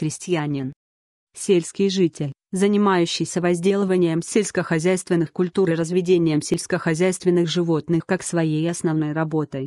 крестьянин. Сельский житель, занимающийся возделыванием сельскохозяйственных культур и разведением сельскохозяйственных животных как своей основной работой.